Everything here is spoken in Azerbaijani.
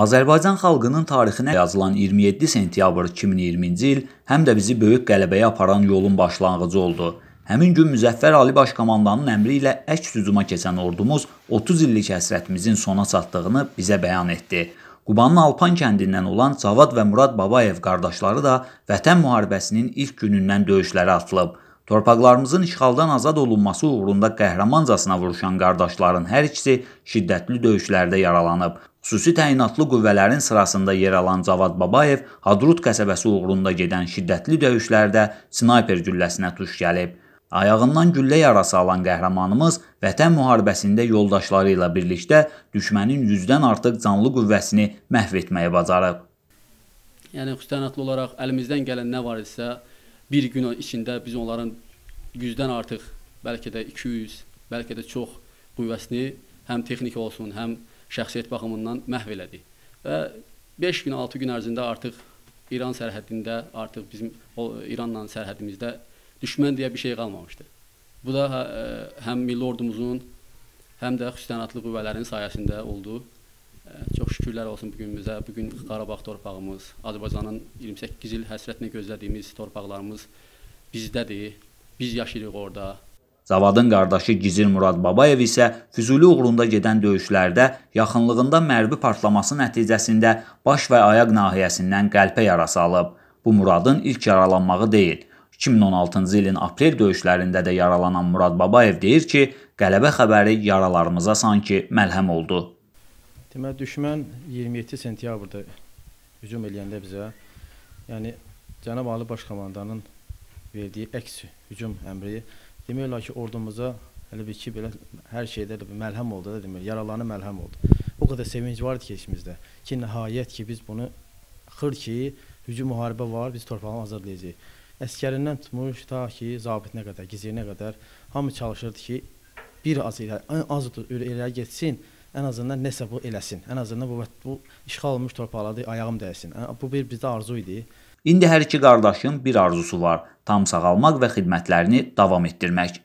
Azərbaycan xalqının tarixinə yazılan 27 sentyabr 2020-ci il həm də bizi böyük qələbəyə aparan yolun başlanğıcı oldu. Həmin gün Müzəffər Ali Başkomandanın əmri ilə əks hücuma keçən ordumuz 30 illik həsrətimizin sona çatdığını bizə bəyan etdi. Qubanın Alpan kəndindən olan Cavad və Murad Babayev qardaşları da Vətən müharibəsinin ilk günündən döyüşlərə atılıb. Torpaqlarımızın işğaldan azad olunması uğrunda qəhrəmancasına vuruşan qardaşların hər ikisi şiddətli döyüşlərdə yaralanıb. Xüsusi təyinatlı qüvvələrin sırasında yer alan Cavad Babayev Hadrut qəsəbəsi uğrunda gedən şiddətli döyüşlərdə snayper gülləsinə tuş gəlib. Ayağından güllə yarası alan qəhrəmanımız Vətən müharibəsində yoldaşları ilə birlikdə düşmənin 100-dən artıq canlı qüvvəsini məhv etməyə bacarıb. Yəni xüsusi təyinatlı olaraq əlimizdən gələn nə var isə bir gün içində biz onların 100-dən artıq, bəlkə də 200, bəlkə də çox qüvvəsini həm texniki olsun, həm şəxsiyyət baxımından məhv elədik. Və 5 gün, 6 gün ərzində artıq İran sərhədində, artıq bizim o, İranla sərhədimizdə düşmən deyə bir şey qalmamışdı. Bu da hə, həm milli ordumuzun, həm də xüsusi tənatlı qüvvələrin sayəsində oldu. Çox şükürlər olsun bu gün bizə. Bu gün Qarabağ torpağımız, Azərbaycanın 28 il həsrətini gözlədiyimiz torpaqlarımız bizdədir. Biz yaşayırıq orada. Zavadın qardaşı Gizir Murad Babayev isə Füzuli uğrunda gedən döyüşlərdə yaxınlığında mərmi partlaması nəticəsində baş və ayaq nahiyəsindən qəlpə yarası alıb. Bu Muradın ilk yaralanmağı deyil. 2016-cı ilin aprel döyüşlərində də yaralanan Murad Babayev deyir ki, qələbə xəbəri yaralarımıza sanki məlhəm oldu. Deməli düşmən 27 sentyabrda hücum eləyəndə bizə, yəni cənab Ali Baş Komandanın verdiyi əks hücum əmri demək olar ki, ordumuza elə bir ki, belə hər şeydə bir məlhəm oldu da demək, yaralanı məlhəm oldu. O qədər sevinc vardı ki içimizdə ki, nəhayət ki biz bunu xır ki, hücum müharibə var, biz torpağımı azadlayacağıq. Əskərindən tutmuş ta ki, zabitinə qədər, gizirinə qədər hamı çalışırdı ki, bir az elə, az elə getsin, ən azından nəsə bu eləsin. Ən azından bu bu işğal olunmuş torpaqlarda ayağım dəysin. Bu bir bizdə arzu idi. İndi hər iki qardaşın bir arzusu var: tam sağalmaq və xidmətlərini davam etdirmək.